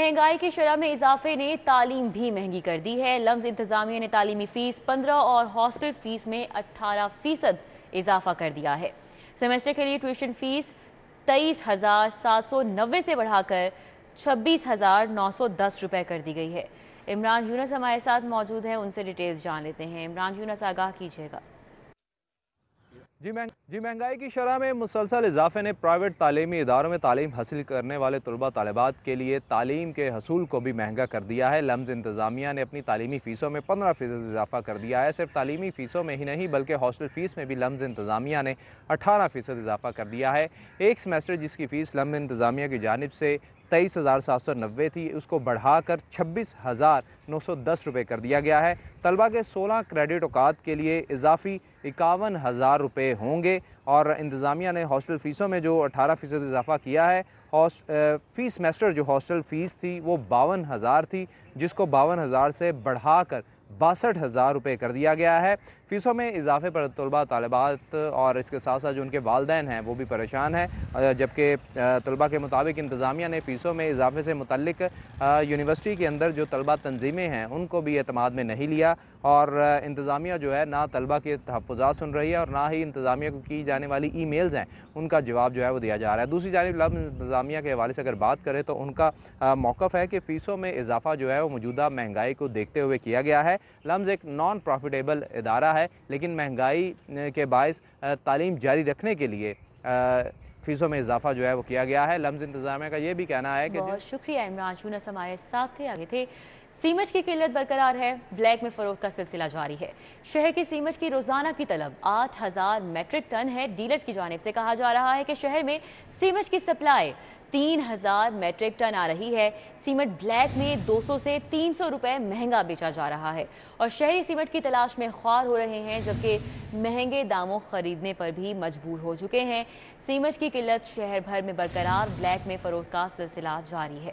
महंगाई की शरह में इजाफे ने तालीम भी महंगी कर दी है लम्ब इंतजामिया ने तालीमी फीस पंद्रह और हॉस्टल फीस में अट्ठारह फीसद इजाफा कर दिया है सेमेस्टर के लिए ट्यूशन फीस तेईस हज़ार सात सौ नब्बे से बढ़ाकर छब्बीस हज़ार नौ सौ दस रुपये कर दी गई है इमरान यूनस हमारे साथ मौजूद हैं उनसे डिटेल्स जान लेते हैं इमरान यूनस आगाह कीजिएगा जी महंग जी महंगाई की शरह में मुसलसल इजाफे ने प्राइवेट तलीमी इदारों में तालीम हासिल करने वाले तलबा तलबात के लिए तालीम के हसूल को भी महंगा कर दिया है लम्ज इंतज़ामिया ने अपनी तालीमी फ़ीसों में पंद्रह फ़ीसद इजाफा कर दिया है सिर्फ तालीमी फ़ीसों में ही नहीं बल्कि हॉस्टल फ़ीस में भी लम्ज इंतज़ामिया ने अठारह फ़ीसद इजाफा कर दिया है एक सेमेस्टर जिसकी फ़ीस लम्ब इंतज़ामिया की जानब से तेईस हज़ार सात सौ नब्बे थी उसको बढ़ाकर छब्बीस हज़ार नौ सौ दस रुपये कर दिया गया है तलबा के सोलह क्रेडिट अवकात के लिए इजाफी इक्यावन हज़ार रुपये होंगे और इंतज़ामिया ने हॉस्टल फ़ीसों में जो अठारह फ़ीसद इजाफा किया है फीस मेस्टर जो हॉस्टल फ़ीस थी वो बावन हज़ार थी जिसको बावन हज़ार से बढ़ाकर बासठ हज़ार रुपये कर दिया गया है फ़ीसों में इजाफे पर तलबा तलबात और इसके साथ साथ जो उनके वालदेन हैं वो भी परेशान हैं जबकि तलबा के मुताबिक इंतज़ामिया ने फ़ीसों में इजाफे से मुतलक यूनिवर्सिटी के अंदर जो तलबा तंजीमें हैं उनको भी अतमाद में नहीं लिया और इंतज़ामिया जो है ना तलबा के तहफात सुन रही है और ना ही इंतज़ामिया को की जाने वाली ई मेल्स हैं उनका जवाब जो है वो दिया जा रहा है दूसरी जानब लब इंतज़ामिया के हवाले से अगर बात करें तो उनका मौक़ है कि फ़ीसों में इजाफा जो है वो मौजूदा महंगाई को देखते हुए किया गया है लम्स एक नॉन प्रॉफिटेबल इदारा है लेकिन महंगाई के बायस तालीम जारी रखने के लिए फीसों में इजाफा जो है वो किया गया है लम्स इंतजामिया का ये भी कहना है कि शुक्रिया इमरान यूनस हमारे साथ थे आगे थे सीमेंट की किल्लत बरकरार है ब्लैक में फरोख का सिलसिला जारी है शहर की सीमेंट की रोजाना की तलब 8000 मेट्रिक टन है डीलर्स की जानब से कहा जा रहा है कि शहर में सीमेंट की सप्लाई 3000 मेट्रिक टन आ रही है सीमेंट ब्लैक में 200 से 300 रुपए महंगा बेचा जा रहा है और शहरी सीमेंट की तलाश में ख्वार हो रहे हैं जबकि महंगे दामों खरीदने पर भी मजबूर हो चुके हैं सीमेंट की किल्लत शहर भर में बरकरार ब्लैक में फरोख का सिलसिला जारी है